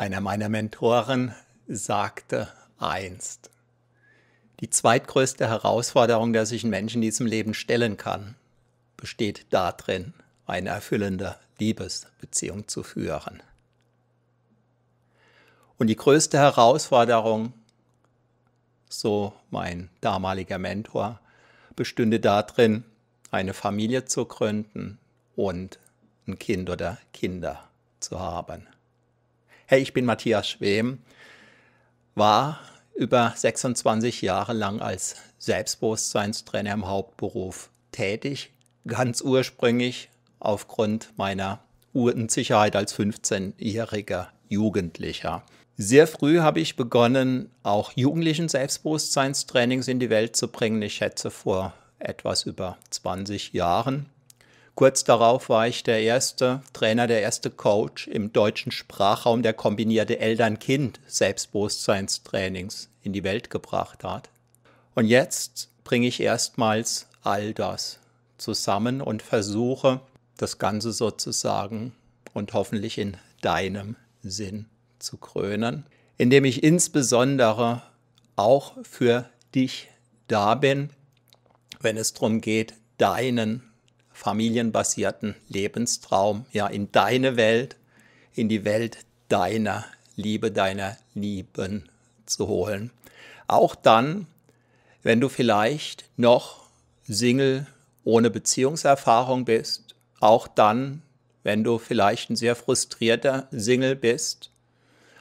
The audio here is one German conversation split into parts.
Einer meiner Mentoren sagte einst, die zweitgrößte Herausforderung, der sich ein Mensch in diesem Leben stellen kann, besteht darin, eine erfüllende Liebesbeziehung zu führen. Und die größte Herausforderung, so mein damaliger Mentor, bestünde darin, eine Familie zu gründen und ein Kind oder Kinder zu haben. Hey, ich bin Matthias Schwem, war über 26 Jahre lang als Selbstbewusstseinstrainer im Hauptberuf tätig, ganz ursprünglich aufgrund meiner Unsicherheit als 15-jähriger Jugendlicher. Sehr früh habe ich begonnen, auch Jugendlichen Selbstbewusstseinstrainings in die Welt zu bringen. Ich schätze vor etwas über 20 Jahren. Kurz darauf war ich der erste Trainer, der erste Coach im deutschen Sprachraum, der kombinierte Eltern-Kind-Selbstbewusstseinstrainings in die Welt gebracht hat. Und jetzt bringe ich erstmals all das zusammen und versuche, das Ganze sozusagen und hoffentlich in deinem Sinn zu krönen, indem ich insbesondere auch für dich da bin, wenn es darum geht, deinen familienbasierten Lebenstraum, ja, in deine Welt, in die Welt deiner Liebe, deiner Lieben zu holen. Auch dann, wenn du vielleicht noch Single ohne Beziehungserfahrung bist, auch dann, wenn du vielleicht ein sehr frustrierter Single bist,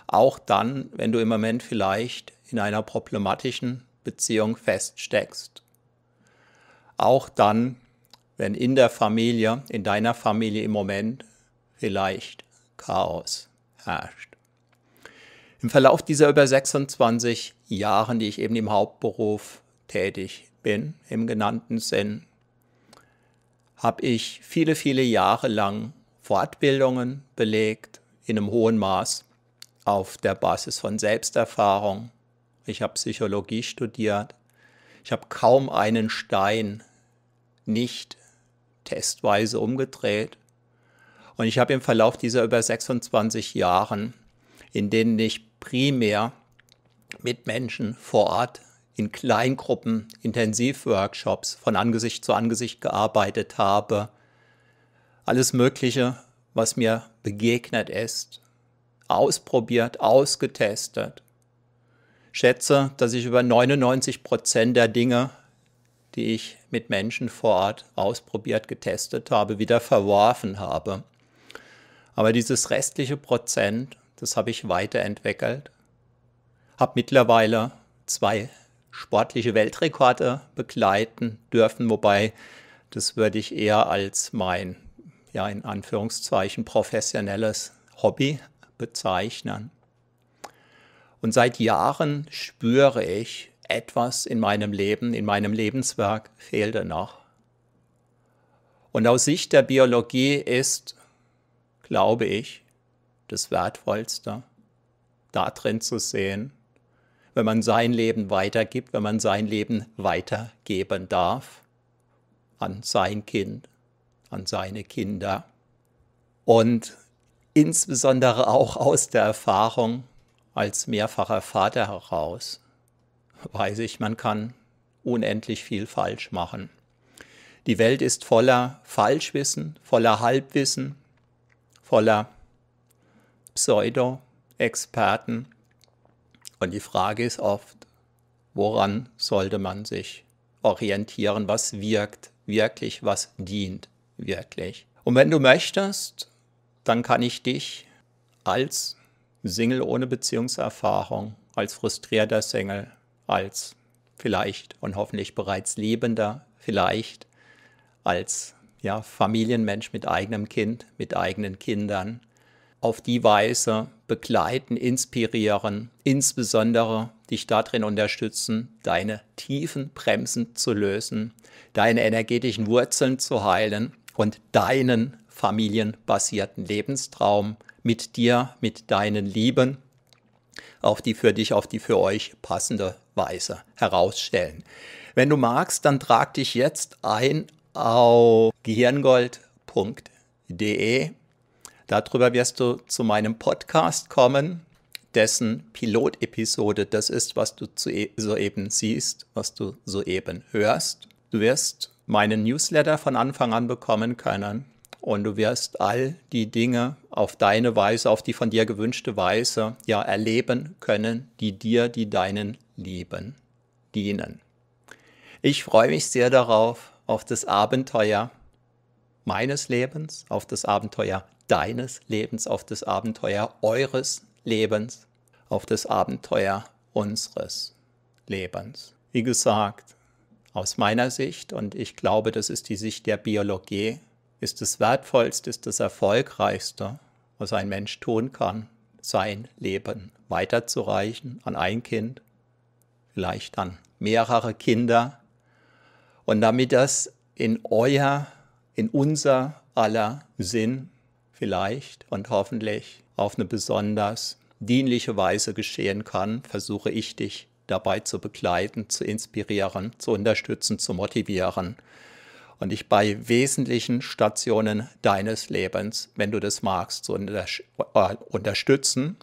auch dann, wenn du im Moment vielleicht in einer problematischen Beziehung feststeckst, auch dann, wenn in der Familie, in deiner Familie im Moment vielleicht Chaos herrscht. Im Verlauf dieser über 26 Jahren, die ich eben im Hauptberuf tätig bin, im genannten Sinn, habe ich viele, viele Jahre lang Fortbildungen belegt, in einem hohen Maß auf der Basis von Selbsterfahrung. Ich habe Psychologie studiert. Ich habe kaum einen Stein nicht testweise umgedreht. Und ich habe im Verlauf dieser über 26 Jahren, in denen ich primär mit Menschen vor Ort in Kleingruppen, Intensivworkshops von Angesicht zu Angesicht gearbeitet habe, alles Mögliche, was mir begegnet ist, ausprobiert, ausgetestet. Schätze, dass ich über 99 Prozent der Dinge, die ich mit Menschen vor Ort ausprobiert, getestet habe, wieder verworfen habe. Aber dieses restliche Prozent, das habe ich weiterentwickelt, habe mittlerweile zwei sportliche Weltrekorde begleiten dürfen, wobei das würde ich eher als mein, ja in Anführungszeichen, professionelles Hobby bezeichnen. Und seit Jahren spüre ich, etwas in meinem Leben, in meinem Lebenswerk fehlte noch. Und aus Sicht der Biologie ist, glaube ich, das Wertvollste, da drin zu sehen, wenn man sein Leben weitergibt, wenn man sein Leben weitergeben darf an sein Kind, an seine Kinder. Und insbesondere auch aus der Erfahrung als mehrfacher Vater heraus, weiß ich, man kann unendlich viel falsch machen. Die Welt ist voller Falschwissen, voller Halbwissen, voller Pseudo-Experten. Und die Frage ist oft, woran sollte man sich orientieren, was wirkt wirklich, was dient wirklich. Und wenn du möchtest, dann kann ich dich als Single ohne Beziehungserfahrung, als frustrierter Single als vielleicht und hoffentlich bereits Lebender, vielleicht als ja, Familienmensch mit eigenem Kind, mit eigenen Kindern. Auf die Weise begleiten, inspirieren, insbesondere dich darin unterstützen, deine tiefen Bremsen zu lösen, deine energetischen Wurzeln zu heilen und deinen familienbasierten Lebenstraum mit dir, mit deinen Lieben auf die für dich, auf die für euch passende Weise herausstellen. Wenn du magst, dann trag dich jetzt ein auf gehirngold.de. Darüber wirst du zu meinem Podcast kommen, dessen Pilotepisode das ist, was du e-, soeben siehst, was du soeben hörst. Du wirst meinen Newsletter von Anfang an bekommen können. Und du wirst all die Dinge auf deine Weise, auf die von dir gewünschte Weise, ja, erleben können, die dir, die deinen Lieben dienen. Ich freue mich sehr darauf, auf das Abenteuer meines Lebens, auf das Abenteuer deines Lebens, auf das Abenteuer eures Lebens, auf das Abenteuer unseres Lebens. Wie gesagt, aus meiner Sicht, und ich glaube, das ist die Sicht der Biologie, ist das Wertvollste, ist das Erfolgreichste, was ein Mensch tun kann, sein Leben weiterzureichen an ein Kind, vielleicht an mehrere Kinder. Und damit das in euer, in unser aller Sinn vielleicht und hoffentlich auf eine besonders dienliche Weise geschehen kann, versuche ich dich dabei zu begleiten, zu inspirieren, zu unterstützen, zu motivieren und dich bei wesentlichen Stationen deines Lebens, wenn du das magst, zu unter äh, unterstützen.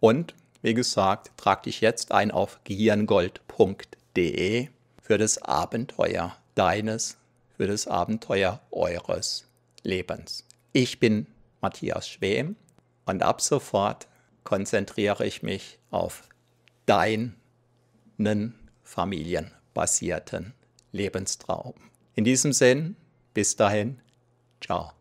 Und wie gesagt, trag dich jetzt ein auf gehirngold.de für das Abenteuer deines, für das Abenteuer eures Lebens. Ich bin Matthias Schwem und ab sofort konzentriere ich mich auf deinen familienbasierten Lebenstraum. In diesem Sinn, bis dahin, ciao.